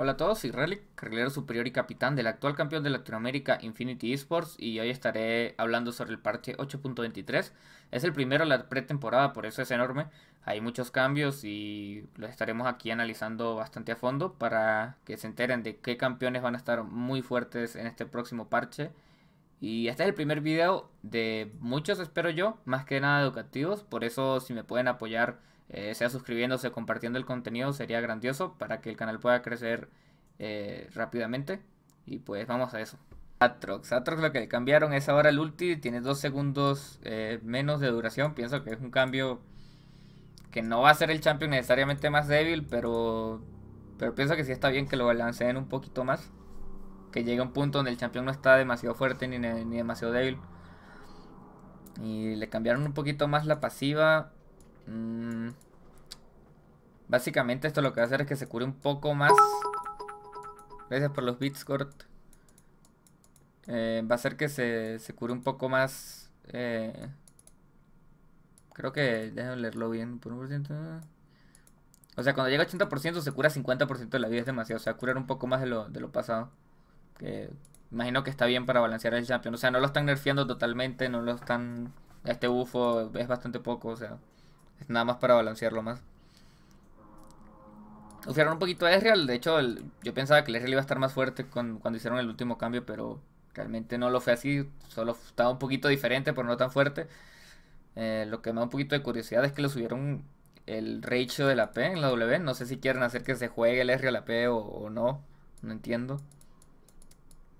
Hola a todos, soy Relic, carrilero superior y capitán del actual campeón de Latinoamérica Infinity Esports y hoy estaré hablando sobre el parche 8.23. Es el primero de la pretemporada, por eso es enorme. Hay muchos cambios y los estaremos aquí analizando bastante a fondo para que se enteren de qué campeones van a estar muy fuertes en este próximo parche. Y este es el primer video de muchos, espero yo, más que nada educativos, por eso si me pueden apoyar eh, sea suscribiéndose, compartiendo el contenido, sería grandioso para que el canal pueda crecer eh, rápidamente. Y pues vamos a eso. Atrox. Atrox lo que cambiaron es ahora el ulti, tiene dos segundos eh, menos de duración. Pienso que es un cambio que no va a ser el champion necesariamente más débil, pero, pero pienso que sí está bien que lo balanceen un poquito más. Que llegue a un punto donde el champion no está demasiado fuerte ni, ni demasiado débil. Y le cambiaron un poquito más la pasiva. Mm. Básicamente esto lo que va a hacer es que se cure un poco más. Gracias por los bits, Gort. Eh, va a hacer que se, cure un poco más. Eh, creo que... Déjame leerlo bien. Por un ciento... O sea, cuando llega a 80% se cura 50% de la vida. Es demasiado. O sea, curar un poco más de lo, de lo pasado. Que imagino que está bien para balancear el champion. O sea, no lo están nerfeando totalmente. No lo están... Este bufo es bastante poco. O sea... Es nada más para balancearlo más. Ufiaron un poquito a Ezreal. De hecho, yo pensaba que el Ezreal iba a estar más fuerte con, cuando hicieron el último cambio, pero realmente no lo fue así. Solo estaba un poquito diferente, pero no tan fuerte. Eh, lo que me da un poquito de curiosidad es que lo subieron el ratio de la P en la W. No sé si quieren hacer que se juegue el Ezreal a la P o, no. No entiendo.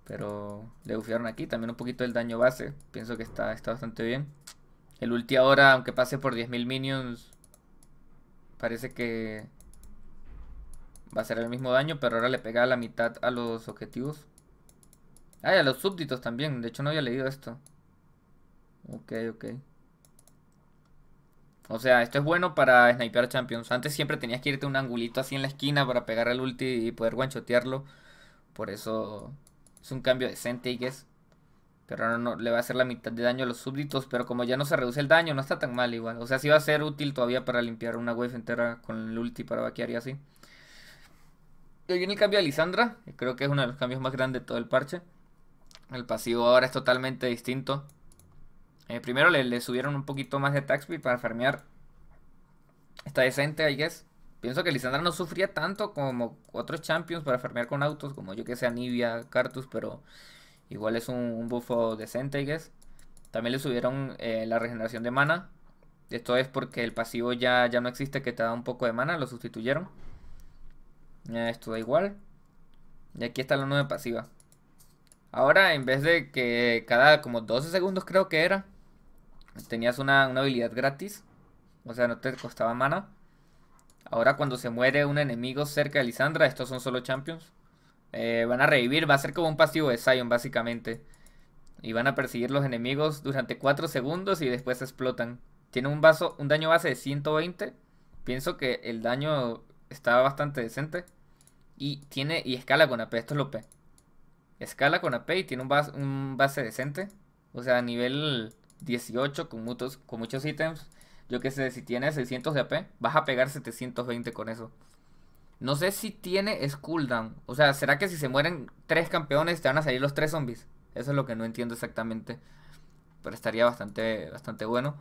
Pero le bufiaron aquí. También un poquito el daño base. Pienso que está, está bastante bien. El ulti ahora, aunque pase por 10.000 minions, parece que va a ser el mismo daño, pero ahora le pega a la mitad a los objetivos. Ah, y a los súbditos también. De hecho, no había leído esto. Ok, ok. O sea, esto es bueno para snipear champions. Antes siempre tenías que irte un angulito así en la esquina para pegar al ulti y poder guanchotearlo. Por eso es un cambio decente, y es. Pero no no, le va a hacer la mitad de daño a los súbditos. Pero como ya no se reduce el daño, no está tan mal igual. O sea, sí va a ser útil todavía para limpiar una wave entera con el ulti para vaquear y así. Y viene el cambio a Lisandra. creo que es uno de los cambios más grandes de todo el parche. El pasivo ahora es totalmente distinto. Eh, primero le, subieron un poquito más de tax speed para farmear. Está decente, I guess. Pienso que Lisandra no sufría tanto como otros champions para farmear con autos. Como yo que sé, Anivia, Cartus, pero... Igual es un, bufo buffo decente, I guess. También le subieron eh, la regeneración de mana. Esto es porque el pasivo ya, ya no existe, que te da un poco de mana, lo sustituyeron. esto da igual. Y aquí está la nueva pasiva. Ahora, en vez de que cada como 12 segundos creo que era, tenías una, una habilidad gratis. O sea, no te costaba mana. Ahora cuando se muere un enemigo cerca de Lisandra, estos son solo champions. Eh, van a revivir, va a ser como un pasivo de Zion básicamente. Y van a perseguir los enemigos durante 4 segundos y después explotan. Tiene un, vaso, un daño base de 120. Pienso que el daño está bastante decente. Y tiene y escala con AP, esto es lo P. Escala con AP y tiene un base, un base decente. O sea, nivel 18 con, muchos, con muchos ítems. Yo qué sé, si tienes 600 de AP, vas a pegar 720 con eso. No sé si tiene cooldown. O sea, ¿será que si se mueren tres campeones te van a salir los tres zombies? Eso es lo que no entiendo exactamente. Pero estaría bastante, bastante bueno.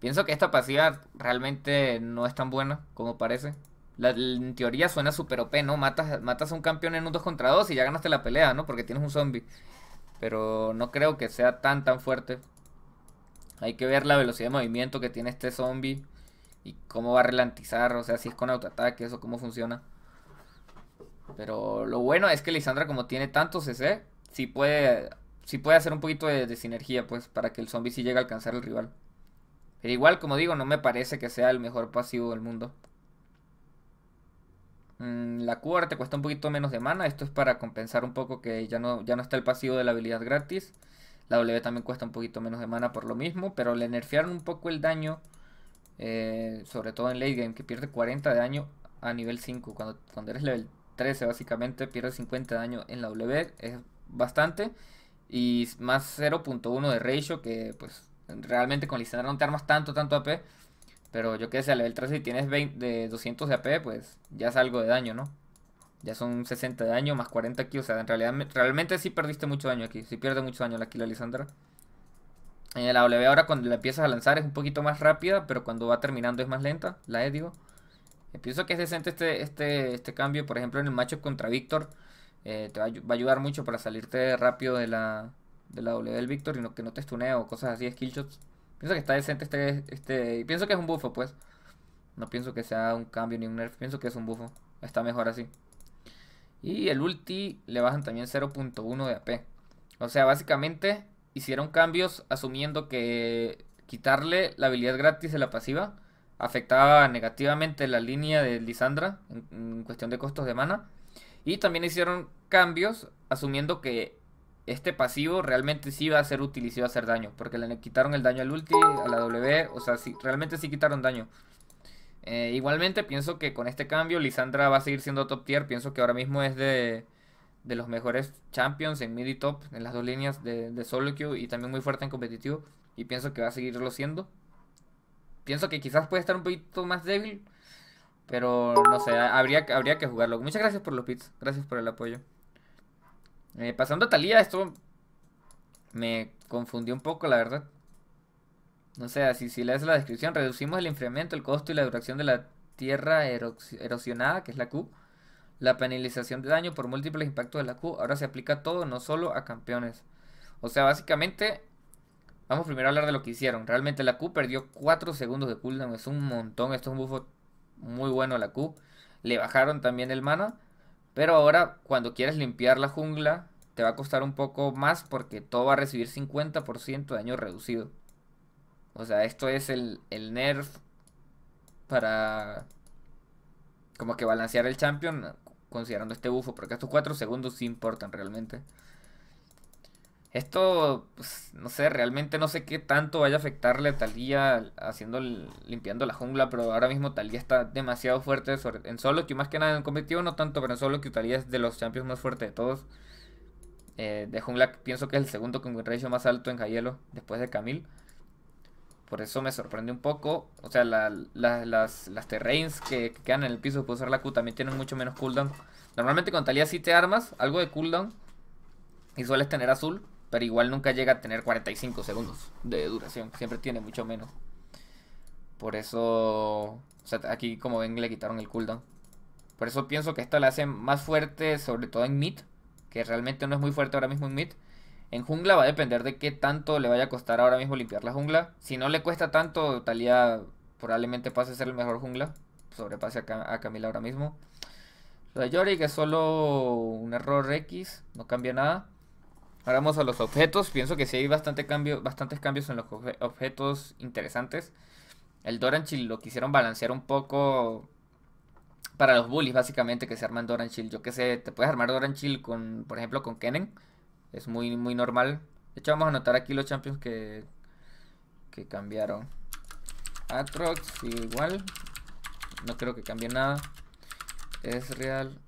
Pienso que esta pasiva realmente no es tan buena como parece. La, en teoría suena súper OP, ¿no? Matas, matas a un campeón en un 2 contra 2 y ya ganaste la pelea, ¿no? Porque tienes un zombie. Pero no creo que sea tan, tan fuerte. Hay que ver la velocidad de movimiento que tiene este zombie y cómo va a ralentizar, o sea, si es con autoataques o cómo funciona. Pero lo bueno es que Lisandra, como tiene tantos CC, sí puede, puede hacer un poquito de, sinergia, pues, para que el zombie sí llegue a alcanzar al rival. Pero igual, como digo, no me parece que sea el mejor pasivo del mundo. Mm, la Q te cuesta un poquito menos de mana. Esto es para compensar un poco que ya no, ya no está el pasivo de la habilidad gratis. La W también cuesta un poquito menos de mana por lo mismo. Pero le nerfearon un poco el daño. Eh, sobre todo en late game, que pierde 40 de daño a nivel 5. Cuando, cuando eres level 13 básicamente, pierde 50 de daño en la W, es bastante. Y más 0.1 de ratio, que pues realmente con Lisandra no te armas tanto, tanto AP. Pero yo que sé, a level 13 si tienes 20, de 200 de AP, pues ya es algo de daño, ¿no? Ya son 60 de daño más 40 aquí, o sea, en realidad realmente si perdiste mucho daño aquí, si pierde mucho daño la la Lisandra. En la W ahora cuando la empiezas a lanzar es un poquito más rápida, pero cuando va terminando es más lenta, la E digo. Pienso que es decente este, este, este cambio, por ejemplo, en el matchup contra Víctor. Eh, te va a, ayudar mucho para salirte rápido de la, de W del Víctor y no, que no te stunee o cosas así, skillshots. Pienso que está decente este, este... Y pienso que es un buffo, pues. No pienso que sea un cambio ni un nerf, pienso que es un buffo. Está mejor así. Y el ulti le bajan también 0.1 de AP. O sea, básicamente hicieron cambios asumiendo que quitarle la habilidad gratis de la pasiva afectaba negativamente la línea de Lisandra en, cuestión de costos de mana. Y también hicieron cambios asumiendo que este pasivo realmente sí iba a ser útil y iba a hacer daño. Porque le quitaron el daño al ulti, a la W, o sea, realmente sí quitaron daño. Eh, igualmente pienso que con este cambio Lisandra va a seguir siendo top tier. Pienso que ahora mismo es de, los mejores champions en mid y top, en las dos líneas de, de solo queue y también muy fuerte en competitivo. Y pienso que va a seguirlo siendo pienso que quizás puede estar un poquito más débil, pero no sé, habría, habría que jugarlo. Muchas gracias por los pits gracias por el apoyo. Eh, pasando a Talía, esto me confundió un poco, la verdad. No sé, así si lees la descripción, reducimos el enfriamiento, el costo y la duración de la tierra erosionada, que es la Q. La penalización de daño por múltiples impactos de la Q ahora se aplica todo, no solo a campeones. O sea, básicamente Vamos primero a hablar de lo que hicieron. Realmente la Q perdió 4 segundos de cooldown. Es un montón. Esto es un buffo muy bueno la Q. Le bajaron también el mana. Pero ahora cuando quieres limpiar la jungla te va a costar un poco más porque todo va a recibir 50% de daño reducido. O sea, esto es el, el nerf para como que balancear el champion considerando este buffo, Porque estos 4 segundos sí importan realmente. Esto, pues, no sé, realmente no sé qué tanto vaya a afectarle a Talía haciendo, limpiando la jungla, pero ahora mismo Talía está demasiado fuerte en solo que más que nada en competitivo, no tanto, pero en solo que Talía es de los champions más fuertes de todos. Eh, de jungla pienso que es el segundo con un ratio más alto en Jayelo, después de Camille. Por eso me sorprende un poco. O sea, las, las terrains que, quedan en el piso después de usar la Q también tienen mucho menos cooldown. Normalmente con Talía sí te armas algo de cooldown y sueles tener azul pero igual nunca llega a tener 45 segundos de duración. Siempre tiene mucho menos. Por eso. O sea, aquí como ven le quitaron el cooldown. Por eso pienso que esto la hace más fuerte, sobre todo en mid. Que realmente no es muy fuerte ahora mismo en mid. En jungla va a depender de qué tanto le vaya a costar ahora mismo limpiar la jungla. Si no le cuesta tanto, Talia probablemente pase a ser el mejor jungla. Sobrepase a, a Camila ahora mismo. Lo de Yorick es solo un error X, no cambia nada. Ahora vamos a los objetos. Pienso que sí hay bastante cambio, bastantes cambios en los objetos interesantes. El Doranchil lo quisieron balancear un poco para los bullies, básicamente, que se arman Doranchil. Yo que sé, te puedes armar Doranchil con, por ejemplo, con Kennen. Es muy, muy normal. De hecho, vamos a anotar aquí los champions que, que cambiaron. Atrox, igual. No creo que cambie nada. Es real.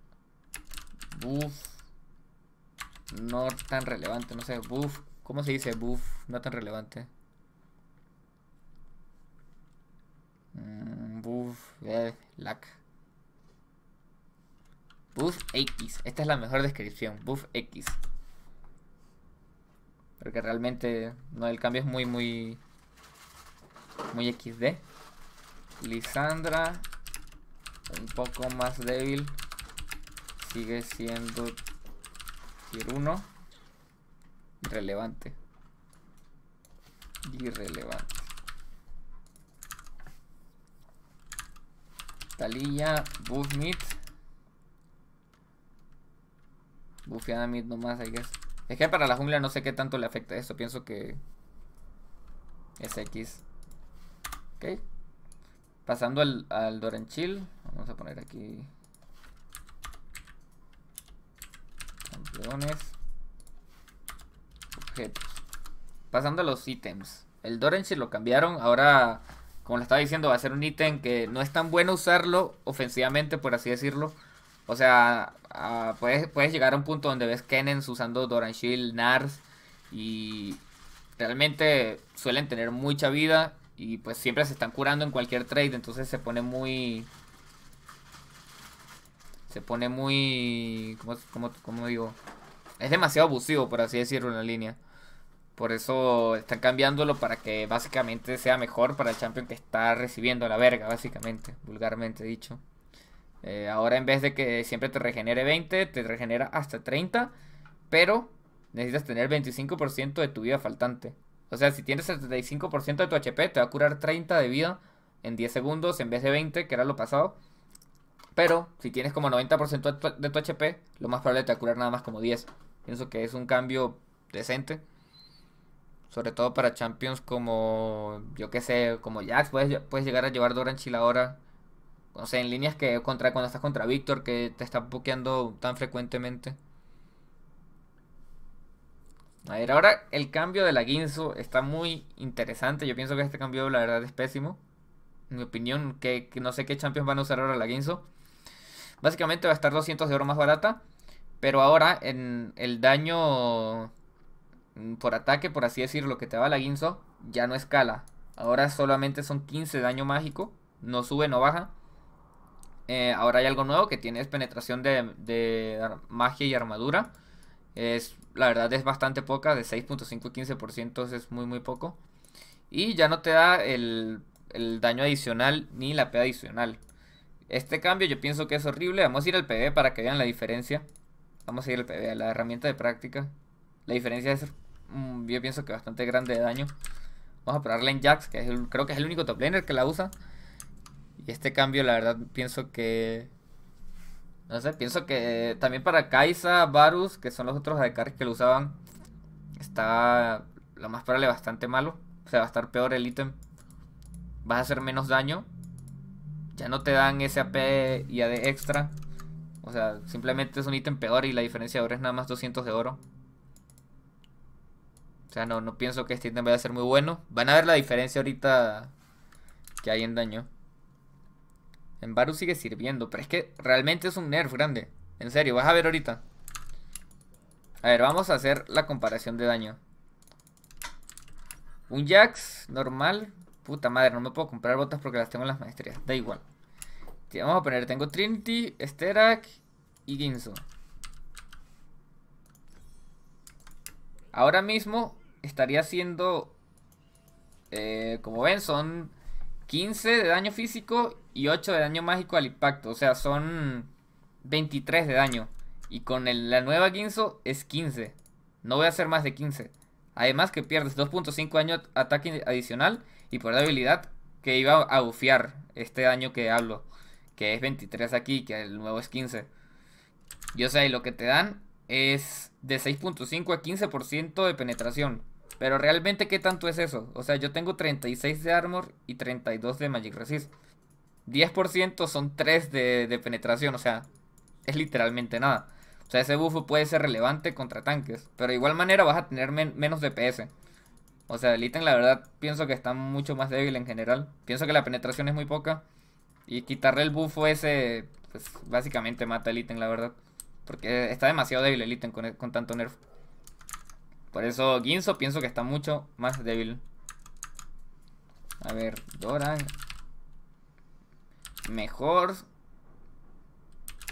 Buff no tan relevante, no sé, buff, ¿cómo se dice buff? No tan relevante. Mm, buff, eh, lag. Buff X, esta es la mejor descripción, buff X. Porque realmente no, el cambio es muy, muy, muy XD. Lisandra, un poco más débil, sigue siendo Irrelevante, Relevante. Irrelevante. Talilla, buff mid Buffiada mid nomás, I guess. Es que para la jungla no sé qué tanto le afecta eso. Pienso que... Es X. Ok. Pasando al, al Doranchil. Vamos a poner aquí Pasando a los ítems. El Shield lo cambiaron, ahora, como le estaba diciendo, va a ser un ítem que no es tan bueno usarlo ofensivamente, por así decirlo. O sea, ah, puedes, llegar a un punto donde ves Kennen's usando Doran Shield Nars y realmente suelen tener mucha vida y pues siempre se están curando en cualquier trade, entonces se pone muy... Se pone muy... ¿Cómo, cómo, cómo digo? Es demasiado abusivo, por así decirlo, en la línea. Por eso están cambiándolo para que básicamente sea mejor para el champion que está recibiendo la verga, básicamente, vulgarmente dicho. Eh, ahora en vez de que siempre te regenere 20, te regenera hasta 30, pero necesitas tener 25% de tu vida faltante. O sea, si tienes 75% de tu HP, te va a curar 30 de vida en 10 segundos en vez de 20, que era lo pasado. Pero si tienes como 90% de tu, de tu HP, lo más probable te va a curar nada más como 10. Pienso que es un cambio decente. Sobre todo para champions como, yo qué sé, como Jax. Puedes, puedes llegar a llevar en la Ahora, No sé, en líneas que contra, cuando estás contra Víctor, que te está Pokeando tan frecuentemente. A ver, ahora el cambio de la Guinzo está muy interesante. Yo pienso que este cambio, la verdad, es pésimo. En mi opinión, que, que no sé qué champions van a usar ahora la Guinzo. Básicamente va a estar 200 de oro más barata. Pero ahora en el daño mm, por ataque, por así decirlo, que te da la Guinzo, ya no escala. Ahora solamente son 15 daño mágico, no sube, no baja. Eh, ahora hay algo nuevo que tiene penetración de, magia y armadura. Es, la verdad es bastante poca, de 6.5 15% es muy muy poco. Y ya no te da el, daño adicional ni la P adicional. Este cambio yo pienso que es horrible. Vamos a ir al PD para que vean la diferencia. Vamos a ir a la herramienta de práctica. La diferencia es, mm, yo pienso que bastante grande de daño. Vamos a probarla en Jax, que es creo que es el único top laner que la usa. Y este cambio, la verdad, pienso que... No sé, pienso que también para Kaisa, Varus, que son los otros ADC que lo usaban, está lo más probable bastante malo. O sea, va a estar peor el ítem. Vas a hacer menos daño. Ya no te dan ese AP y AD extra. O sea, simplemente es un ítem peor y la diferencia de es nada más 200 de oro. O sea, no, no pienso que este ítem vaya a ser muy bueno. Van a ver la diferencia ahorita que hay en daño. En Baru sigue sirviendo, pero es que realmente es un nerf grande. En serio, vas a ver ahorita. A ver, vamos a hacer la comparación de daño. Un Jax normal. Puta madre, no me puedo comprar botas porque las tengo en las maestrías. Da igual. Vamos a poner, tengo Trinity, Sterak y Ginzo. Ahora mismo estaría haciendo, eh, como ven, son 15 de daño físico y 8 de daño mágico al impacto. O sea, son 23 de daño. Y con la nueva Ginzo es 15. No voy a hacer más de 15. Además que pierdes 2.5 daño ataque adicional y por la habilidad que iba a bufiar este daño que hablo que es 23 aquí, que el nuevo es 15. Yo sé, y lo que te dan es de 6.5 a 15% de penetración. Pero realmente, ¿qué tanto es eso? O sea, yo tengo 36 de armor y 32 de magic resist. 10% son 3 de, penetración, o sea, es literalmente nada. O sea, ese buffo puede ser relevante contra tanques, pero de igual manera vas a tener menos DPS. O sea, el ítem la verdad pienso que está mucho más débil en general. Pienso que la penetración es muy poca. Y quitarle el buffo ese, pues básicamente mata el ítem, la verdad. Porque está demasiado débil el ítem con, tanto nerf. Por eso Ginzo pienso que está mucho más débil. A ver, Doran. Mejor.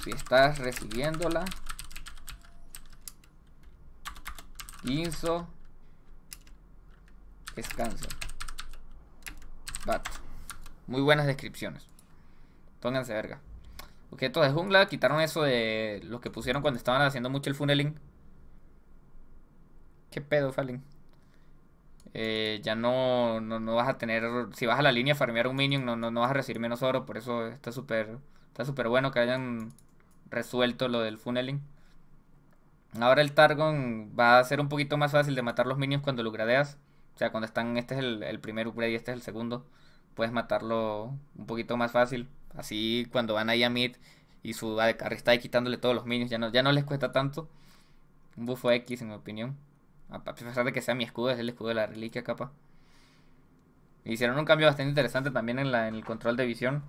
Si estás recibiéndola. Ginzo. Descanso Bat. Muy buenas descripciones. Tónganse verga. Objetos de jungla, quitaron eso de los que pusieron cuando estaban haciendo mucho el funneling. ¿Qué pedo, Fallen? Eh, ya no, vas a tener. Si vas a la línea a farmear un minion, no, no, vas a recibir menos oro. Por eso está súper está súper bueno que hayan resuelto lo del funneling. Ahora el Targon va a ser un poquito más fácil de matar los minions cuando lo gradeas. O sea, cuando están. Este es el primer upgrade y este es el segundo. Puedes matarlo un poquito más fácil. Así cuando van ahí a Mid y su está y quitándole todos los minions, ya no, ya no les cuesta tanto. Un buffo X, en mi opinión. A pesar de que sea mi escudo, es el escudo de la reliquia, capa Hicieron un cambio bastante interesante también en, el control de visión.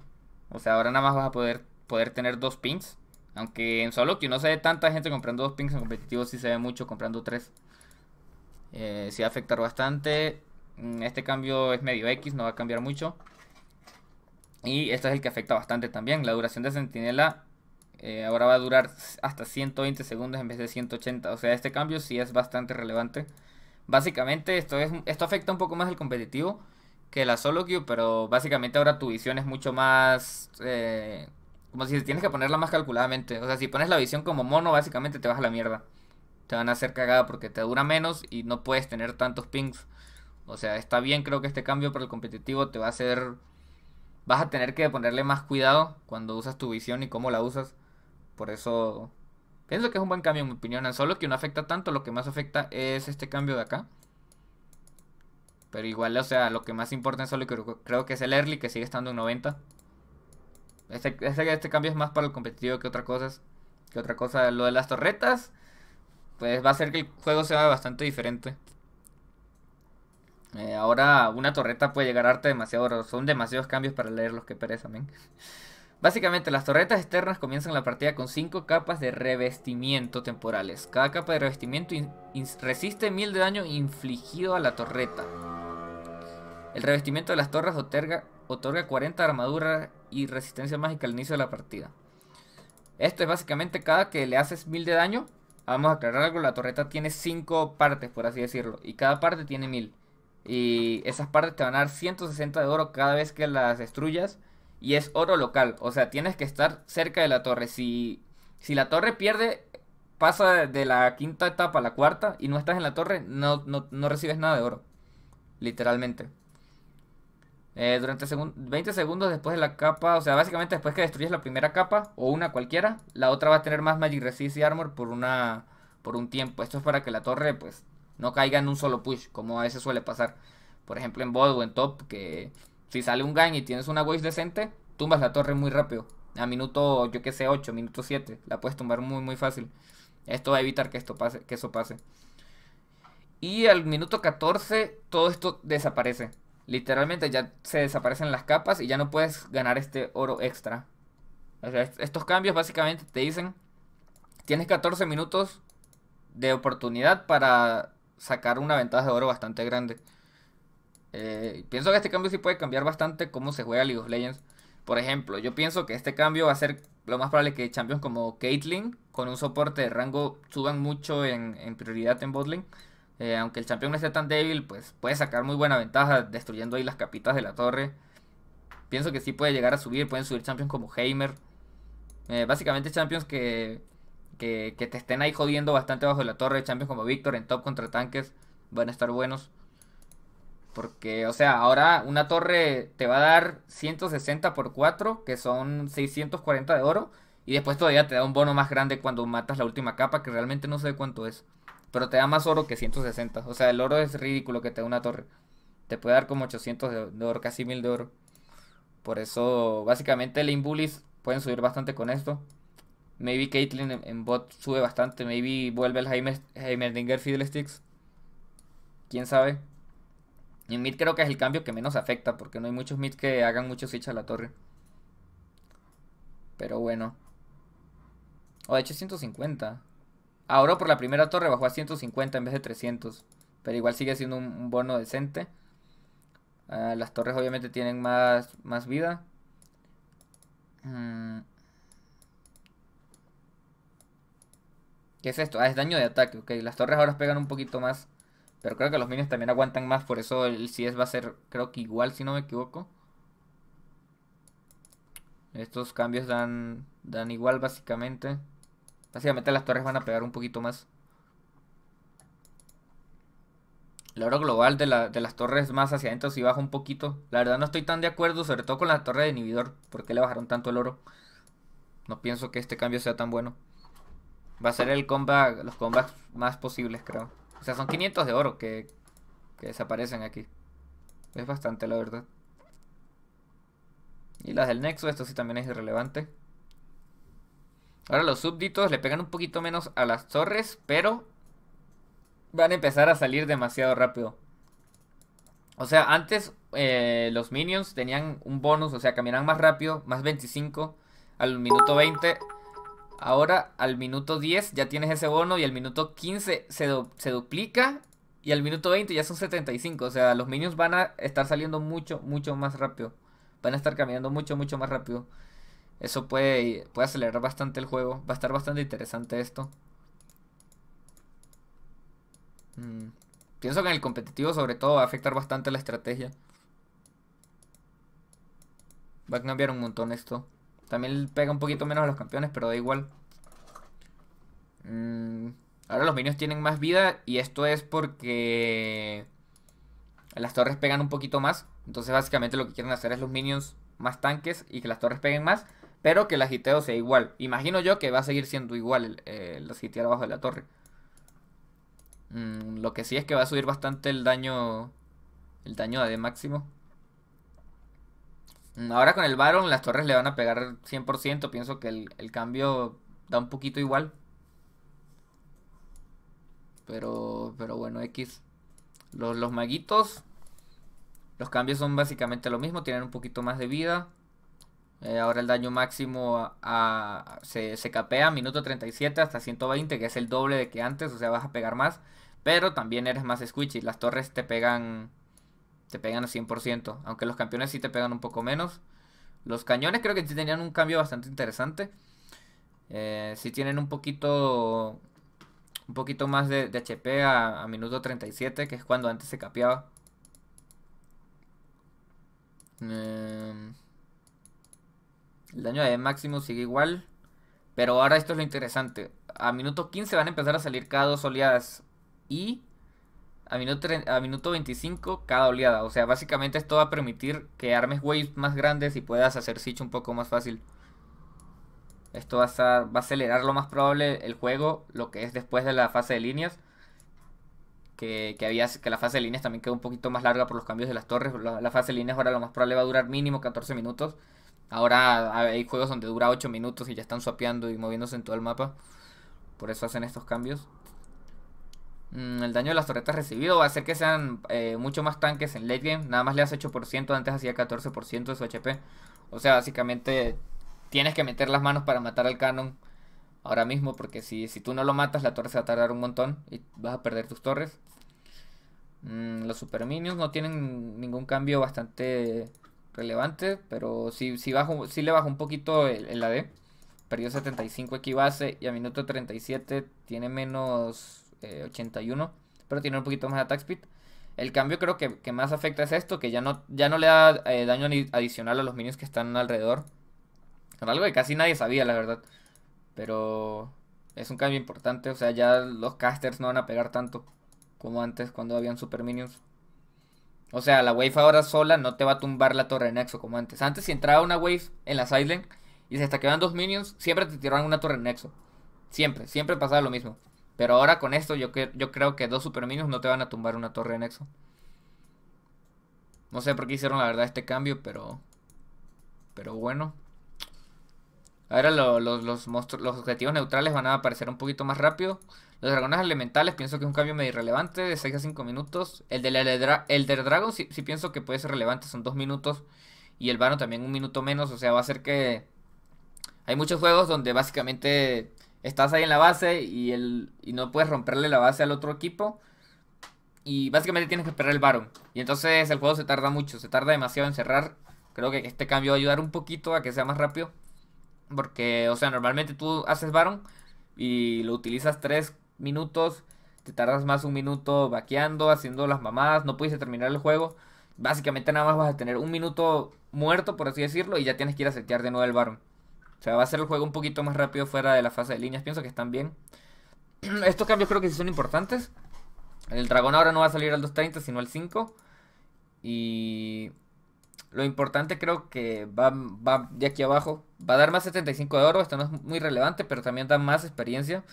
O sea, ahora nada más vas a poder, poder tener dos pings. Aunque en solo que no se ve tanta gente comprando dos pings, en competitivo sí se ve mucho comprando tres. Si eh, sí va a afectar bastante. Mm, este cambio es medio X, no va a cambiar mucho. Y este es el que afecta bastante también. La duración de Sentinela eh, ahora va a durar hasta 120 segundos en vez de 180. O sea, este cambio sí es bastante relevante. Básicamente esto, es, esto afecta un poco más al competitivo que la solo queue, pero básicamente ahora tu visión es mucho más... Eh, como si tienes que ponerla más calculadamente. O sea, si pones la visión como mono, básicamente te vas a la mierda. Te van a hacer cagada porque te dura menos y no puedes tener tantos pings. O sea, está bien, creo que este cambio para el competitivo te va a hacer vas a tener que ponerle más cuidado cuando usas tu visión y cómo la usas. Por eso pienso que es un buen cambio en mi opinión. Solo que no afecta tanto, lo que más afecta es este cambio de acá. Pero igual, o sea, lo que más importa es solo creo, creo que es el early, que sigue estando en 90. Este, este, este, cambio es más para el competitivo que otra cosa. Que otra cosa, lo de las torretas, pues va a hacer que el juego sea bastante diferente. Eh, ahora una torreta puede llegar a arte demasiado, son demasiados cambios para leerlos, que pereza, Básicamente, las torretas externas comienzan la partida con 5 capas de revestimiento temporales. Cada capa de revestimiento resiste 1000 de daño infligido a la torreta. El revestimiento de las torres otorga, otorga 40 armaduras y resistencia mágica al inicio de la partida. Esto es básicamente cada que le haces 1000 de daño. Vamos a aclarar algo, la torreta tiene 5 partes, por así decirlo, y cada parte tiene 1000. Y esas partes te van a dar 160 de oro cada vez que las destruyas. Y es oro local. O sea, tienes que estar cerca de la torre. Si, si la torre pierde, pasa de la quinta etapa a la cuarta y no estás en la torre, no, no, recibes nada de oro. Literalmente. Eh, durante 20 segundos después de la capa, o sea, básicamente después que destruyes la primera capa, o una cualquiera, la otra va a tener más Magic Resist y Armor por, una, por un tiempo. Esto es para que la torre, pues, no caiga en un solo push, como a veces suele pasar. Por ejemplo, en bot o en top, que si sale un gang y tienes una wave decente, tumbas la torre muy rápido. A minuto, yo que sé, 8, minuto 7. La puedes tumbar muy, muy fácil. Esto va a evitar que, esto pase, que eso pase. Y al minuto 14, todo esto desaparece. Literalmente ya se desaparecen las capas y ya no puedes ganar este oro extra. estos cambios básicamente te dicen, tienes 14 minutos de oportunidad para sacar una ventaja de oro bastante grande. Eh, pienso que este cambio sí puede cambiar bastante cómo se juega League of Legends. Por ejemplo, yo pienso que este cambio va a ser lo más probable que champions como Caitlyn con un soporte de rango suban mucho en, prioridad en botlane. Eh, aunque el champion no esté tan débil, pues puede sacar muy buena ventaja destruyendo ahí las capitas de la torre. Pienso que sí puede llegar a subir, pueden subir champions como Heimer. Eh, básicamente champions que que, te estén ahí jodiendo bastante bajo la torre. de Champions como Víctor en top contra tanques van a estar buenos. Porque, o sea, ahora una torre te va a dar 160 por 4, que son 640 de oro. Y después todavía te da un bono más grande cuando matas la última capa, que realmente no sé cuánto es. Pero te da más oro que 160. O sea, el oro es ridículo que te da una torre. Te puede dar como 800 de, oro, casi 1000 de oro. Por eso, básicamente, el Imbulis pueden subir bastante con esto. Maybe Caitlyn en, bot sube bastante. Maybe vuelve el Heimerdinger Fiddlesticks. Quién sabe. En mid creo que es el cambio que menos afecta. Porque no hay muchos mid que hagan muchos switch a la torre. Pero bueno. O de hecho 150. Ahora por la primera torre bajó a 150 en vez de 300. Pero igual sigue siendo un, bono decente. Ah, las torres obviamente tienen más, más vida. Mmm... ¿Qué es esto? Ah, es daño de ataque, ok. Las torres ahora pegan un poquito más. Pero creo que los minions también aguantan más, por eso el CS va a ser, creo que igual, si no me equivoco. Estos cambios dan, dan igual, básicamente. Básicamente las torres van a pegar un poquito más. El oro global de, de las torres más hacia adentro si baja un poquito. La verdad no estoy tan de acuerdo, sobre todo con la torre de inhibidor. ¿Por qué le bajaron tanto el oro? No pienso que este cambio sea tan bueno. Va a ser el comeback, los combats más posibles, creo. O sea, son 500 de oro que, que desaparecen aquí. Es bastante, la verdad. Y las del Nexo, esto sí también es irrelevante. Ahora los súbditos le pegan un poquito menos a las torres, pero van a empezar a salir demasiado rápido. O sea, antes eh, los minions tenían un bonus, o sea, caminaban más rápido, más 25 al minuto 20. Ahora al minuto 10 ya tienes ese bono y al minuto 15 se, duplica y al minuto 20 ya son 75. O sea, los minions van a estar saliendo mucho, mucho más rápido. Van a estar caminando mucho, mucho más rápido. Eso puede, puede acelerar bastante el juego. Va a estar bastante interesante esto. Mm. Pienso que en el competitivo sobre todo va a afectar bastante la estrategia. Va a cambiar un montón esto. También pega un poquito menos a los campeones, pero da igual. Mm, ahora los minions tienen más vida y esto es porque las torres pegan un poquito más. Entonces básicamente lo que quieren hacer es los minions más tanques y que las torres peguen más. Pero que el agiteo sea igual. Imagino yo que va a seguir siendo igual el, el abajo de la torre. Mm, lo que sí es que va a subir bastante el daño. El daño de máximo. Mm, ahora con el Baron las torres le van a pegar 100%. Pienso que el, cambio da un poquito igual. Pero, pero bueno, X. Los, los maguitos. Los cambios son básicamente lo mismo. Tienen un poquito más de vida. Eh, ahora el daño máximo se, se, capea minuto 37 hasta 120, que es el doble de que antes, o sea, vas a pegar más. Pero también eres más squishy. Las torres te pegan te pegan al 100%, aunque los campeones sí te pegan un poco menos. Los cañones creo que sí tenían un cambio bastante interesante. Eh, sí tienen un poquito un poquito más de, HP a, minuto 37, que es cuando antes se capeaba. Eh, el daño de máximo sigue igual. Pero ahora esto es lo interesante. A minuto 15 van a empezar a salir cada dos oleadas. Y a minuto, a minuto 25 cada oleada. O sea, básicamente esto va a permitir que armes waves más grandes y puedas hacer Siege un poco más fácil. Esto va a, acelerar lo más probable el juego, lo que es después de la fase de líneas. Que, había, que la fase de líneas también quedó un poquito más larga por los cambios de las torres. La, la fase de líneas ahora lo más probable va a durar mínimo 14 minutos. Ahora hay juegos donde dura 8 minutos y ya están swapeando y moviéndose en todo el mapa. Por eso hacen estos cambios. Mm, el daño de las torretas recibido va a hacer que sean eh, mucho más tanques en late game. Nada más le hace 8%, antes hacía 14% de su HP. O sea, básicamente tienes que meter las manos para matar al canon ahora mismo. Porque si, tú no lo matas, la torre se va a tardar un montón y vas a perder tus torres. Mm, los super minions no tienen ningún cambio bastante relevante. Pero si bajo, si le bajó un poquito el, AD. Perdió 75 aquí base y a minuto 37 tiene menos 81, eh, pero tiene un poquito más de attack speed. El cambio creo que, que, más afecta es esto, que ya no, ya no le da eh, daño adicional a los minions que están alrededor. Algo que casi nadie sabía, la verdad. Pero es un cambio importante, o sea, ya los casters no van a pegar tanto como antes cuando habían super minions. O sea, la wave ahora sola no te va a tumbar la torre de nexo como antes. Antes si entraba una wave en la island y se estaqueaban dos minions, siempre te tiraban una torre de nexo. Siempre, siempre pasaba lo mismo. Pero ahora con esto yo, yo creo que dos superminos no te van a tumbar una torre de nexo. No sé por qué hicieron la verdad este cambio, pero... Pero bueno. Ahora los, objetivos neutrales van a aparecer un poquito más rápido. Los dragones elementales pienso que es un cambio medio irrelevante, de 6 a 5 minutos. El del Elder el Dragon sí, sí, pienso que puede ser relevante, son 2 minutos. Y el Vano también un minuto menos, o sea, va a ser que... Hay muchos juegos donde básicamente estás ahí en la base y, el, y no puedes romperle la base al otro equipo. Y básicamente tienes que esperar el Baron. Y entonces el juego se tarda mucho, se tarda demasiado en cerrar. Creo que este cambio va a ayudar un poquito a que sea más rápido. Porque, o sea, normalmente tú haces Baron y lo utilizas 3 minutos. Te tardas más un minuto vaqueando, haciendo las mamadas. No pudiste terminar el juego. Básicamente nada más vas a tener un minuto muerto, por así decirlo. Y ya tienes que ir a setear de nuevo el Baron. O sea, va a ser el juego un poquito más rápido fuera de la fase de líneas. Pienso que están bien. Estos cambios creo que sí son importantes. El dragón ahora no va a salir al 2.30, sino al 5. Y lo importante creo que va, va, de aquí abajo. Va a dar más 75 de oro. Esto no es muy relevante, pero también da más experiencia.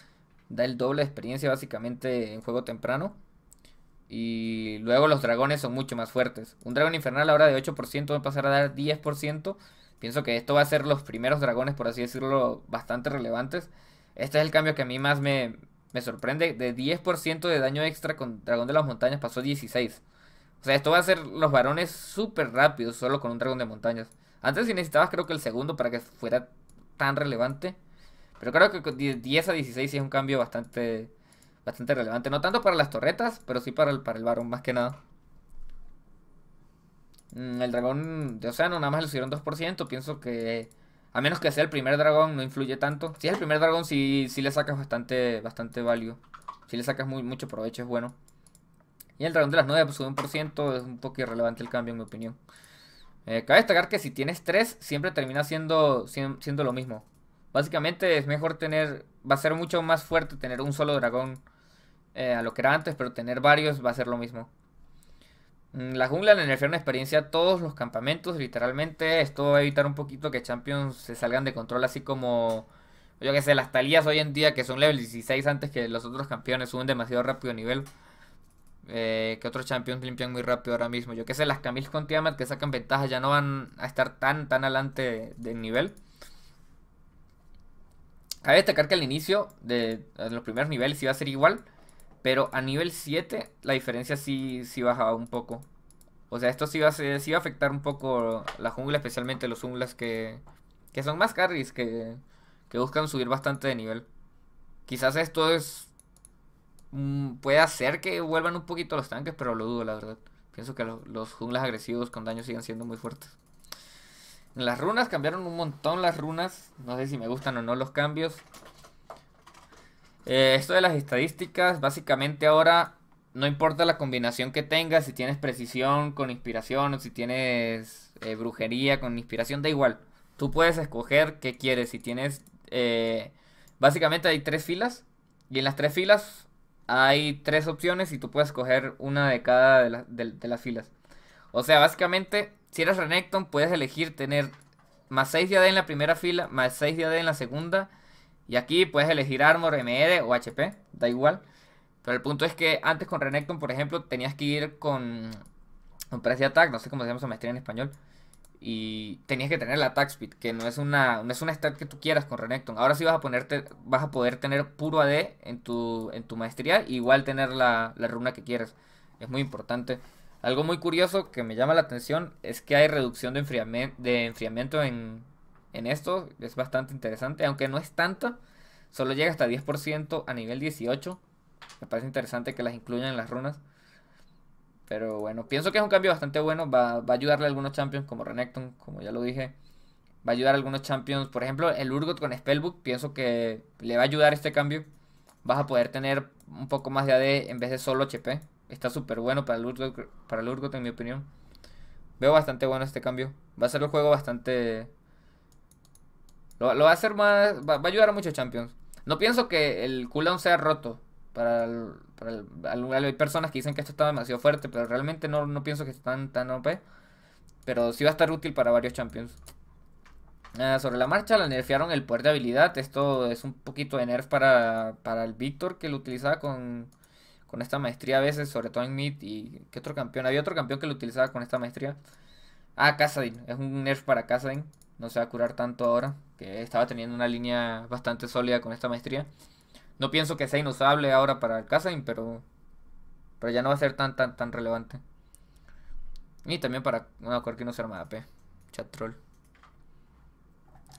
Da el doble de experiencia básicamente en juego temprano. Y luego los dragones son mucho más fuertes. Un dragón infernal ahora de 8% va a pasar a dar 10%. Pienso que esto va a ser los primeros dragones, por así decirlo, bastante relevantes. Este es el cambio que a mí más me, sorprende. De 10% de daño extra con Dragón de las Montañas pasó 16. O sea, esto va a ser los varones súper rápidos solo con un Dragón de Montañas. Antes sí necesitabas creo que el segundo para que fuera tan relevante. Pero creo que de 10 a 16 sí es un cambio bastante, bastante relevante. No tanto para las torretas, pero sí para el, para el varón más que nada. Mm, el dragón de océano nada más le subieron 2%. Pienso que a menos que sea el primer dragón, no influye tanto. Si es el primer dragón, sí, sí le sacas bastante, bastante value. Si le sacas muy, mucho provecho, es bueno. Y el dragón de las 9 pues, sube un por ciento. Es un poco irrelevante el cambio, en mi opinión. Eh, cabe destacar que si tienes 3, siempre termina siendo, siendo lo mismo. Básicamente es mejor tener... Va a ser mucho más fuerte tener un solo dragón eh, a lo que era antes, pero tener varios va a ser lo mismo. Mm, la jungla le una experiencia a todos los campamentos, literalmente. Esto va a evitar un poquito que Champions se salgan de control, así como, yo que sé, las talías hoy en día que son level 16 antes que los otros campeones suben demasiado rápido nivel. Eh, que otros Champions limpian muy rápido ahora mismo. Yo que sé, las Camille con Tiamat que sacan ventaja ya no van a estar tan, tan adelante del nivel. Cabe destacar que al inicio de los primeros niveles iba a ser igual. Pero a nivel 7 la diferencia sí, sí bajaba un poco. O sea, esto sí va, a sí va a afectar un poco la jungla, especialmente los junglas que, que son más carries, que, que buscan subir bastante de nivel. Quizás esto es mm, puede hacer que vuelvan un poquito los tanques, pero lo dudo, la verdad. Pienso que los junglas agresivos con daño siguen siendo muy fuertes. Las runas cambiaron un montón las runas. No sé si me gustan o no los cambios. Eh, esto de las estadísticas, básicamente ahora no importa la combinación que tengas, si tienes precisión con inspiración o si tienes eh, brujería con inspiración, da igual. Tú puedes escoger qué quieres. Si tienes... Eh, básicamente hay tres filas y en las tres filas hay tres opciones y tú puedes escoger una de cada de, las filas. O sea, básicamente, si eres Renekton, puedes elegir tener más 6 de en la primera fila, más 6 de en la segunda, y aquí puedes elegir Armor, MR e, o HP, da igual. Pero el punto es que antes con Renekton, por ejemplo, tenías que ir con, con Press de Attack, no sé cómo se llama su maestría en español. Y tenías que tener la Attack Speed, que no es una, no es una stat que tú quieras con Renekton. Ahora sí vas a, ponerte, vas a poder tener puro AD en tu, en tu maestría, e igual tener la, la runa que quieres. Es muy importante. Algo muy curioso que me llama la atención es que hay reducción de, de enfriamiento en, en esto es bastante interesante, aunque no es tanta, solo llega hasta 10% a nivel 18. Me parece interesante que las incluyan en las runas. Pero bueno, pienso que es un cambio bastante bueno. Va, a ayudarle a algunos champions como Renekton, como ya lo dije. Va a ayudar a algunos champions. Por ejemplo, el Urgot con Spellbook. Pienso que le va a ayudar este cambio. Vas a poder tener un poco más de AD en vez de solo HP. Está súper bueno para el, para el Urgot, en mi opinión. Veo bastante bueno este cambio. Va a ser un juego bastante lo, va a hacer más. Va, a ayudar a muchos Champions. No pienso que el cooldown sea roto. Para, hay personas que dicen que esto está demasiado fuerte, pero realmente no, pienso que esté tan, OP. Pero sí va a estar útil para varios Champions. Ah, sobre la marcha, la nerfearon el poder de habilidad. Esto es un poquito de nerf para, para el Víctor que lo utilizaba con, con esta maestría a veces, sobre todo en mid. ¿Y qué otro campeón? Había otro campeón que lo utilizaba con esta maestría. Ah, Kassadin. Es un nerf para Kassadin no se va a curar tanto ahora, que estaba teniendo una línea bastante sólida con esta maestría. No pienso que sea inusable ahora para el Kazan, pero, pero ya no va a ser tan, tan, tan relevante. Y también para una cualquier no se arma de AP,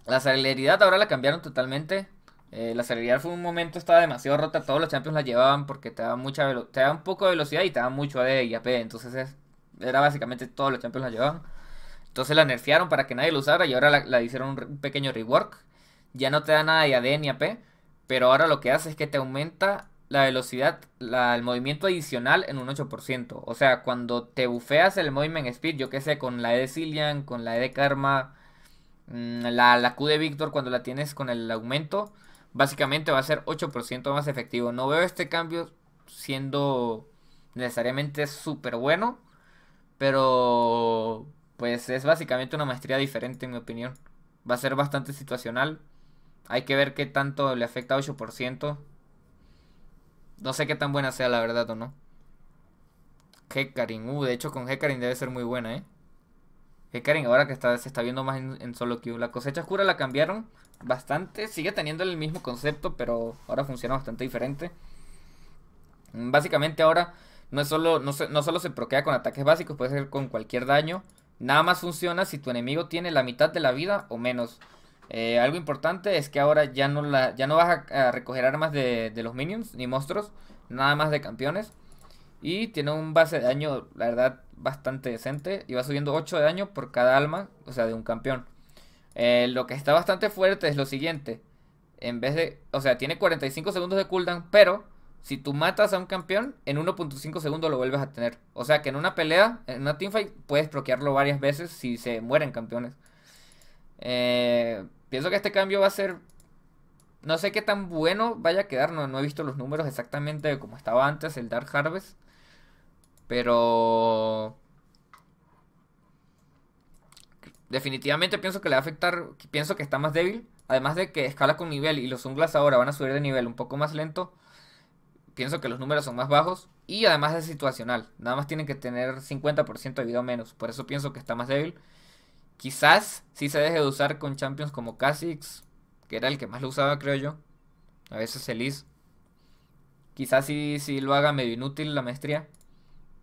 La celeridad ahora la cambiaron totalmente. Eh, la celeridad fue un momento, estaba demasiado rota. Todos los champions la llevaban porque te daban mucha te un poco de velocidad y te daban mucho AD y AP. Entonces era básicamente todos los champions la llevaban. Entonces la nerfearon para que nadie lo usara y ahora la, hicieron un, pequeño rework. Ya no te da nada de AD ni AP, pero ahora lo que hace es que te aumenta la velocidad, el movimiento adicional en un 8%. O sea, cuando te bufeas el movement speed, yo que sé, con la E de Cillian, con la E de Karma, mm, la, la Q de Victor cuando la tienes con el aumento, básicamente va a ser 8% más efectivo. No veo este cambio siendo necesariamente súper bueno, pero pues es básicamente una maestría diferente en mi opinión. Va a ser bastante situacional. Hay que ver qué tanto le afecta a 8%. No sé qué tan buena sea la verdad o no. Hecarim, uh, de hecho con Hecarim debe ser muy buena, ¿eh? Hecarim ahora que está, se está viendo más en, solo Q. La cosecha oscura la cambiaron bastante. Sigue teniendo el mismo concepto, pero ahora funciona bastante diferente. Básicamente ahora no, es solo, se, no solo se proquea con ataques básicos, puede ser con cualquier daño. Nada más funciona si tu enemigo tiene la mitad de la vida o menos. Eh, algo importante es que ahora ya no, ya no vas a, recoger armas de, los minions ni monstruos, nada más de campeones. Y tiene un base de daño, la verdad, bastante decente. Y va subiendo 8 de daño por cada alma, o sea, de un campeón. Eh, lo que está bastante fuerte es lo siguiente. En vez de, o sea, tiene 45 segundos de cooldown, pero si tú matas a un campeón, en 1.5 segundos lo vuelves a tener. O sea que en una pelea, en una teamfight, puedes bloquearlo varias veces si se mueren campeones. Eh, pienso que este cambio va a ser. No sé qué tan bueno vaya a quedar. No, he visto los números exactamente como estaba antes el Dark Harvest. Pero. Definitivamente pienso que le va a afectar. Pienso que está más débil. Además de que escala con nivel y los unglas ahora van a subir de nivel un poco más lento pienso que los números son más bajos y además es situacional. Nada más tienen que tener 50% de vida menos. Por eso pienso que está más débil. Quizás si se deje de usar con champions como Kha'Zix, que era el que más lo usaba, creo yo. A veces Elise. Quizás si, lo haga medio inútil la maestría.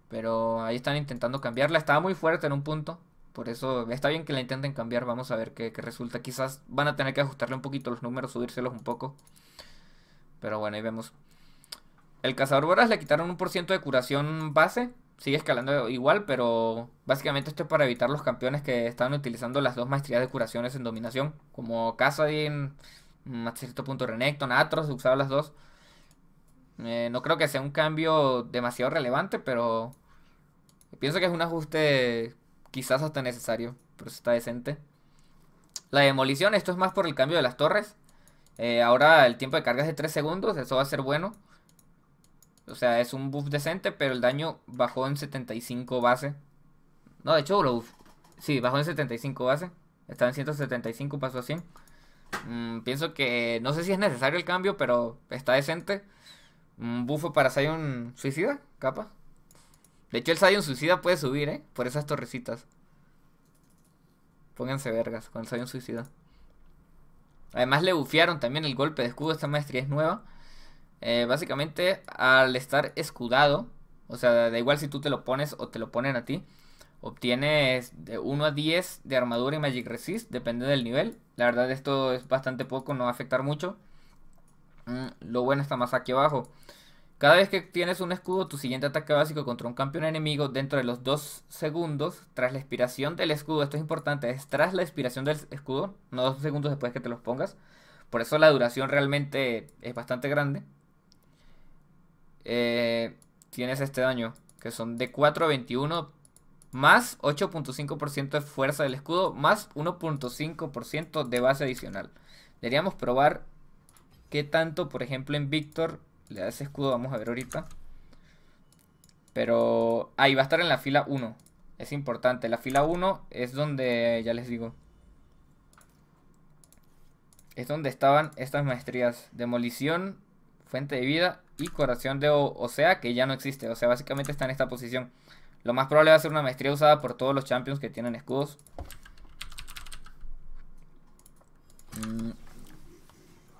Pero ahí están intentando cambiarla. Estaba muy fuerte en un punto. Por eso está bien que la intenten cambiar. Vamos a ver qué, qué resulta. Quizás van a tener que ajustarle un poquito los números, subírselos un poco. Pero bueno, ahí vemos. El cazador voraz le quitaron un por ciento de curación base. Sigue escalando igual, pero básicamente esto es para evitar los campeones que están utilizando las dos maestrías de curaciones en dominación. Como Casadin, mm, hasta cierto punto Renekton, Atros, usaban las dos. Eh, no creo que sea un cambio demasiado relevante, pero pienso que es un ajuste quizás hasta necesario, pero está decente. La demolición, esto es más por el cambio de las torres. Eh, ahora el tiempo de carga es de 3 segundos, eso va a ser bueno. O sea, es un buff decente, pero el daño bajó en 75 base. No, de hecho lo buff. Sí, bajó en 75 base. Estaba en 175, pasó a 100. Mm, pienso que no sé si es necesario el cambio, pero está decente. Un buffo para Sion Suicida, capa De hecho, el Sion Suicida puede subir, ¿eh? Por esas torrecitas. Pónganse vergas con el Sion Suicida. Además, le bufiaron también el golpe de escudo. Esta maestría es nueva. Eh, básicamente, al estar escudado, o sea, da igual si tú te lo pones o te lo ponen a ti, obtienes de 1 a 10 de armadura y Magic Resist, depende del nivel. La verdad, esto es bastante poco, no va a afectar mucho. Mm, lo bueno está más aquí abajo. Cada vez que tienes un escudo, tu siguiente ataque básico contra un campeón enemigo dentro de los 2 segundos, tras la expiración del escudo, esto es importante, es tras la expiración del escudo, no 2 segundos después que te los pongas. Por eso la duración realmente es bastante grande. Eh, tienes este daño, que son de 4 a 21, más 8.5% de fuerza del escudo, más 1.5% de base adicional. Deberíamos probar qué tanto, por ejemplo, en Víctor le da ese escudo, vamos a ver ahorita. Pero ahí va a estar en la fila 1. Es importante, la fila 1 es donde, ya les digo, es donde estaban estas maestrías. Demolición, Fuente de vida y Corazón de o sea que ya no existe. O sea, básicamente está en esta posición. Lo más probable va a ser una maestría usada por todos los champions que tienen escudos. Mm.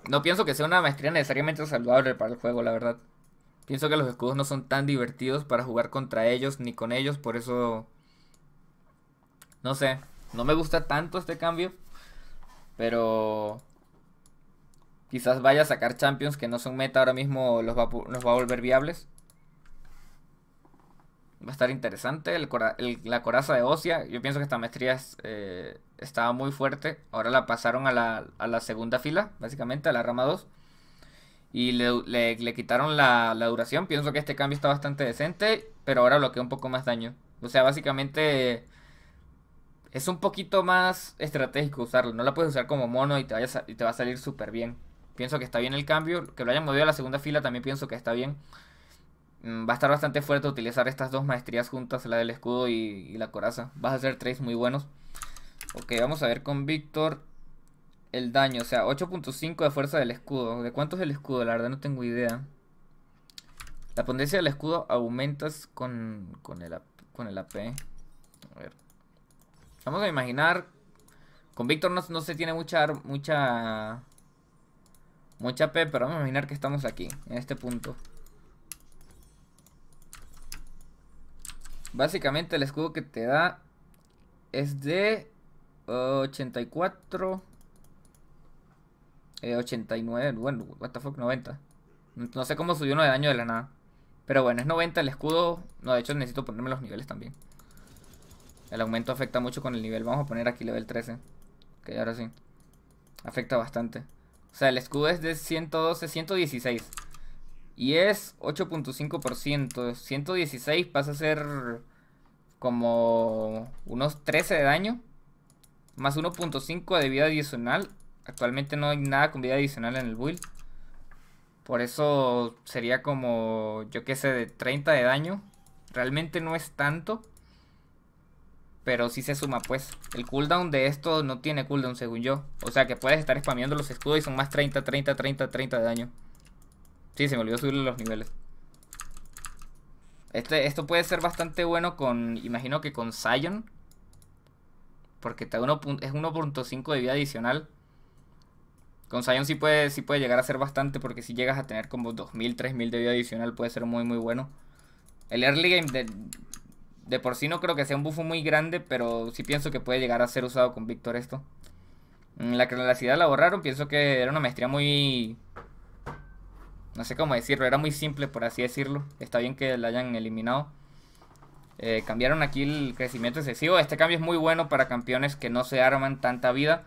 No pienso que sea una maestría necesariamente saludable para el juego, la verdad. Pienso que los escudos no son tan divertidos para jugar contra ellos ni con ellos, por eso... No sé, no me gusta tanto este cambio, pero Quizás vaya a sacar Champions que no son meta ahora mismo, los nos va a volver viables. Va a estar interesante la coraza de Ocia. Yo pienso que esta maestría eh, estaba muy fuerte. Ahora la pasaron a la, segunda fila, básicamente, a la rama 2. Y le, quitaron la, duración. Pienso que este cambio está bastante decente, pero ahora bloquea un poco más daño. O sea, básicamente es un poquito más estratégico usarlo. No la puedes usar como mono y te va a salir súper bien. Pienso que está bien el cambio. Que lo hayan movido a la segunda fila también pienso que está bien. Mm, va a estar bastante fuerte utilizar estas dos maestrías juntas, la del escudo y, la coraza. Vas a ser tres muy buenos. Ok, vamos a ver con Víctor el daño. O sea, 8.5 de fuerza del escudo. ¿De cuánto es el escudo? La verdad no tengo idea. La potencia del escudo aumentas con, con, el, con el AP. Vamos a imaginar. Con Víctor no, se tiene mucha, mucha Mucha P, pero vamos a imaginar que estamos aquí, en este punto. Básicamente el escudo que te da es de 84... Eh, 89, eh, bueno, what the fuck, 90. No sé cómo subió uno de daño de la nada. Pero bueno, es 90 el escudo. No, de hecho necesito ponerme los niveles también. El aumento afecta mucho con el nivel. Vamos a poner aquí level 13. Que ahora sí. Afecta bastante. O sea, el escudo es de 112, 116. Y es 8.5%. 116 pasa a ser como unos 13 de daño. Más 1.5 de vida adicional. Actualmente no hay nada con vida adicional en el build. Por eso sería como, yo qué sé, de 30 de daño. Realmente no es tanto. Pero sí se suma pues El cooldown de esto no tiene cooldown según yo O sea que puedes estar spameando los escudos y son más 30, 30, 30, 30 de daño Sí, se me olvidó subirle los niveles este, Esto puede ser bastante bueno con, imagino que con Sion Porque te da uno, es 1.5 de vida adicional con Sion sí puede, sí puede llegar a ser bastante porque si llegas a tener como 2.000, 3.000 de vida adicional puede ser muy muy bueno. El early game de, de por sí no creo que sea un bufo muy grande, pero sí pienso que puede llegar a ser usado con Víctor esto. Mm, la que la borraron, pienso que era una maestría muy... No sé cómo decirlo, era muy simple por así decirlo. Está bien que la hayan eliminado. Eh, cambiaron aquí el crecimiento excesivo. Este cambio es muy bueno para campeones que no se arman tanta vida.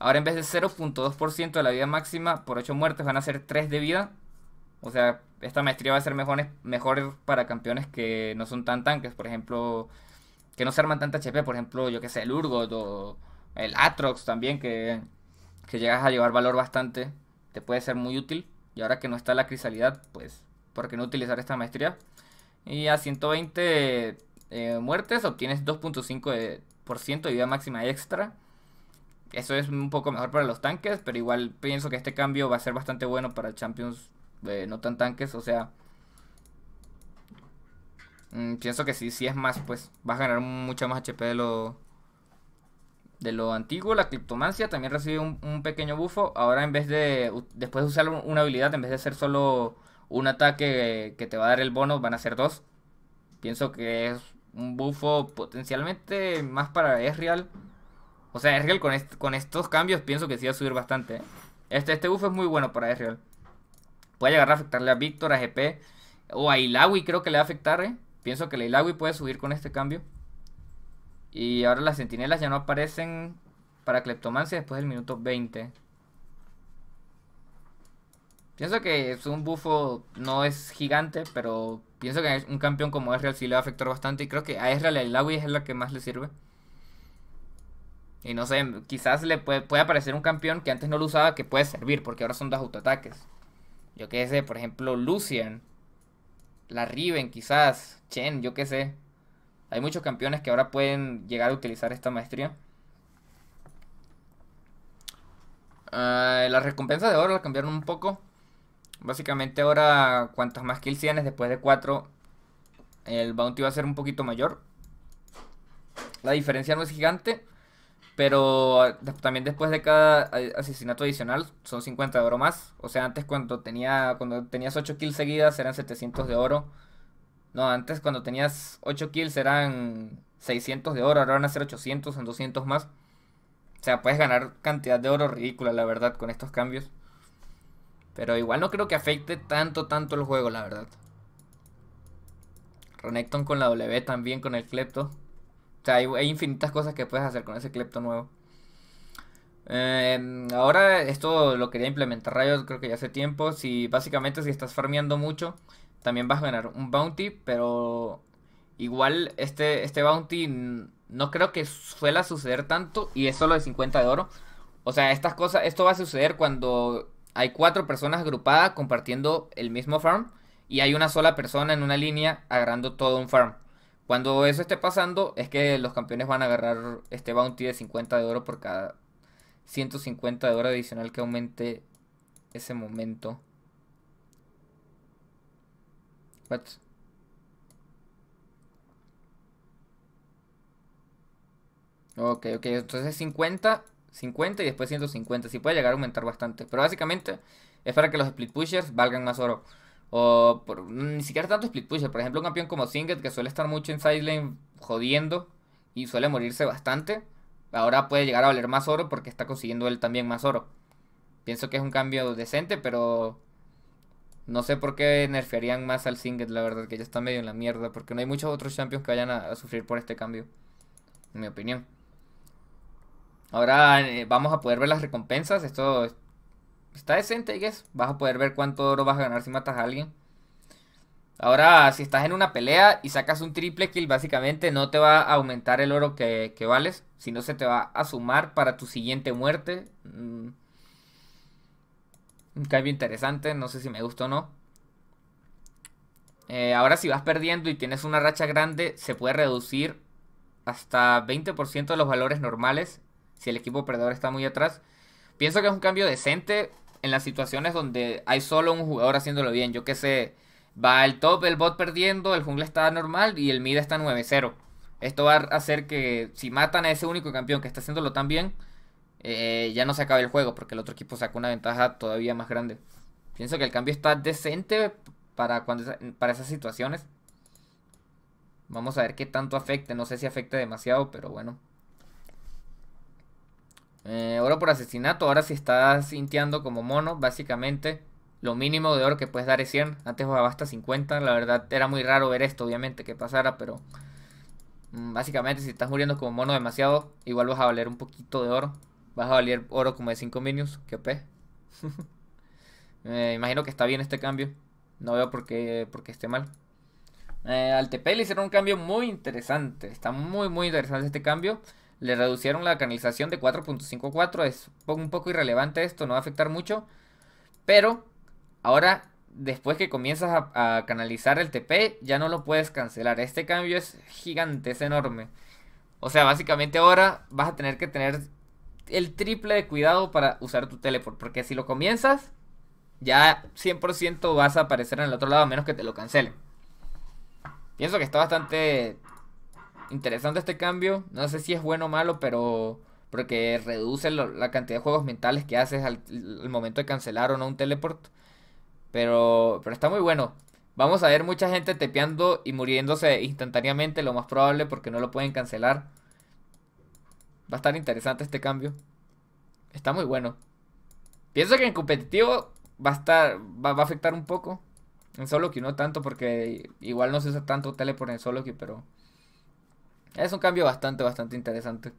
Ahora en vez de 0.2% de la vida máxima por 8 muertes van a ser 3 de vida. O sea, esta maestría va a ser mejor, para campeones que no son tan tanques, por ejemplo, que no se arman tanta HP, por ejemplo, yo que sé, el Urgot o el Atrox también, que, llegas a llevar valor bastante, te puede ser muy útil. Y ahora que no está la crisalidad, pues, ¿por qué no utilizar esta maestría? Y a 120 eh, muertes obtienes 2.5% de vida máxima extra. Eso es un poco mejor para los tanques, pero igual pienso que este cambio va a ser bastante bueno para Champions eh, no tan tanques, o sea, mm, pienso que sí, sí es más, pues vas a ganar mucha más HP de lo de lo antiguo. La criptomancia también recibe un, pequeño bufo. Ahora en vez de después de usar una habilidad, en vez de ser solo un ataque que te va a dar el bono, van a ser dos. Pienso que es un bufo potencialmente más para Ezreal. O sea, Ezreal con, con estos cambios pienso que sí va a subir bastante. ¿eh? Este, este es muy bueno para Ezreal puede llegar a afectarle a Víctor, a GP o a Ilawi, creo que le va a afectar. ¿eh? Pienso que la Ilawi puede subir con este cambio. Y ahora las sentinelas ya no aparecen para cleptomancia después del minuto 20. Pienso que es un bufo, no es gigante, pero pienso que un campeón como Ezreal sí le va a afectar bastante. Y creo que a Ezreal el es la que más le sirve. Y no sé, quizás le puede, puede aparecer un campeón que antes no lo usaba que puede servir, porque ahora son dos autoataques. Yo qué sé, por ejemplo, Lucian, la Riven quizás, Chen, yo qué sé. Hay muchos campeones que ahora pueden llegar a utilizar esta maestría. Ah, las recompensas de oro las cambiaron un poco. Básicamente ahora cuantas más kills tienes después de 4, el bounty va a ser un poquito mayor. La diferencia no es gigante. Pero ah, también después de cada eh, asesinato adicional son 50 de oro más. O sea, antes cuando, tenía, cuando tenías 8 kills seguidas eran 700 de oro. No, antes cuando tenías 8 kills eran 600 de oro, ahora van a ser 800, son 200 más. O sea, puedes ganar cantidad de oro ridícula, la verdad, con estos cambios. Pero igual no creo que afecte tanto, tanto el juego, la verdad. Ronecton con la W también, con el Klepto. O sea, hay, infinitas cosas que puedes hacer con ese Klepto nuevo. Eh, ahora esto lo quería implementar Rayos, creo que ya hace tiempo. Si básicamente si estás farmeando mucho, también vas a ganar un bounty, pero igual este, este bounty no creo que suela suceder tanto y es solo de 50 de oro. O sea, estas cosas, esto va a suceder cuando hay cuatro personas agrupadas compartiendo el mismo farm y hay una sola persona en una línea agarrando todo un farm. Cuando eso esté pasando, es que los campeones van a agarrar este bounty de 50 de oro por cada 150 de oro adicional que aumente ese momento. What? Ok, ok, entonces 50, 50 y después 150. Si puede llegar a aumentar bastante. Pero básicamente es para que los split pushers valgan más oro. O por, mm, ni siquiera tanto split pusher. Por ejemplo, un campeón como Singed, que suele estar mucho en sideline jodiendo y suele morirse bastante. Ahora puede llegar a valer más oro porque está consiguiendo él también más oro. Pienso que es un cambio decente, pero no sé por qué nerfearían más al Singed, la verdad, que ya está medio en la mierda. Porque no hay muchos otros champions que vayan a, sufrir por este cambio, en mi opinión. Ahora eh, vamos a poder ver las recompensas. Esto está decente, I guess. Vas a poder ver cuánto oro vas a ganar si matas a alguien. Ahora, si estás en una pelea y sacas un triple kill, básicamente no te va a aumentar el oro que, vales. vales, sino se te va a sumar para tu siguiente muerte. Mm. Un cambio interesante, no sé si me gusta o no. Eh, ahora si vas perdiendo y tienes una racha grande, se puede reducir hasta 20% de los valores normales si el equipo perdedor está muy atrás. Pienso que es un cambio decente, en las situaciones donde hay solo un jugador haciéndolo bien. Yo qué sé, va el top, el bot perdiendo, el jungla está normal y el mid está 9-0. Esto va a hacer que si matan a ese único campeón que está haciéndolo tan bien, eh, ya no se acabe el juego porque el otro equipo saca una ventaja todavía más grande. Pienso que el cambio está decente para, cuando, para esas situaciones. Vamos a ver qué tanto afecte No sé si afecte demasiado, pero bueno. Eh, oro por asesinato. Ahora si estás sintiendo como mono, básicamente lo mínimo de oro que puedes dar es 100. Antes jugaba hasta 50. La verdad era muy raro ver esto, obviamente, que pasara, pero... Mm, básicamente si estás muriendo como mono demasiado, igual vas a valer un poquito de oro. Vas a valer oro como de 5 minions. que OP eh, imagino que está bien este cambio. No veo por qué, esté mal. Eh, al TP le hicieron un cambio muy interesante. Está muy, muy interesante este cambio. Le reducieron la canalización de 4.54. Es un poco irrelevante esto, no va a afectar mucho. Pero ahora, después que comienzas a, canalizar el TP, ya no lo puedes cancelar. Este cambio es gigante, es enorme. O sea, básicamente ahora vas a tener que tener el triple de cuidado para usar tu teleport. Porque si lo comienzas, ya 100% vas a aparecer en el otro lado a menos que te lo cancelen. Pienso que está bastante interesante este cambio. No sé si es bueno o malo, pero porque reduce la cantidad de juegos mentales que haces al, momento de cancelar o no un teleport. Pero, pero está muy bueno. Vamos a ver mucha gente tepeando y muriéndose instantáneamente, lo más probable porque no lo pueden cancelar. Va a estar interesante este cambio. Está muy bueno. Pienso que en competitivo va a estar va, a afectar un poco. En solo que no tanto porque igual no se usa tanto teleport en solo que, pero... Es un cambio bastante, bastante interesante.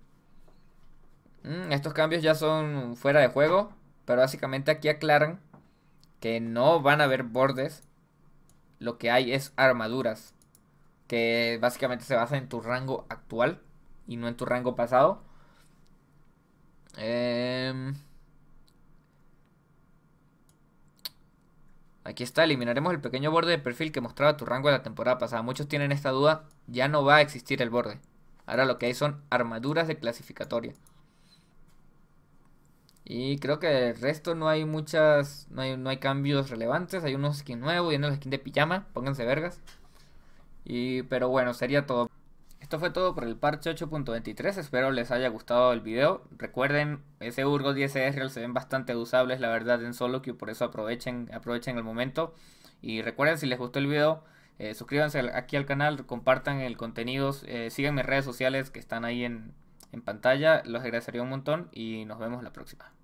Mm, estos cambios ya son fuera de juego, pero básicamente aquí aclaran que no van a haber bordes. Lo que hay es armaduras, que básicamente se basa en tu rango actual y no en tu rango pasado. Eh... Aquí está, eliminaremos el pequeño borde de perfil que mostraba tu rango de la temporada pasada. Muchos tienen esta duda, ya no va a existir el borde. Ahora lo que hay son armaduras de clasificatoria. Y creo que el resto no hay muchas, no hay, cambios relevantes. Hay unos skins nuevos, y unos skins de pijama, pónganse vergas. Y, pero bueno, sería todo esto fue todo por el parche 8.23, espero les haya gustado el video. Recuerden, ese Urgo 10 real se ven bastante usables la verdad en solo que por eso aprovechen, aprovechen el momento. Y recuerden, si les gustó el video, eh, suscríbanse aquí al canal, compartan el contenido, eh, sigan mis redes sociales que están ahí en, en pantalla, los agradecería un montón y nos vemos la próxima.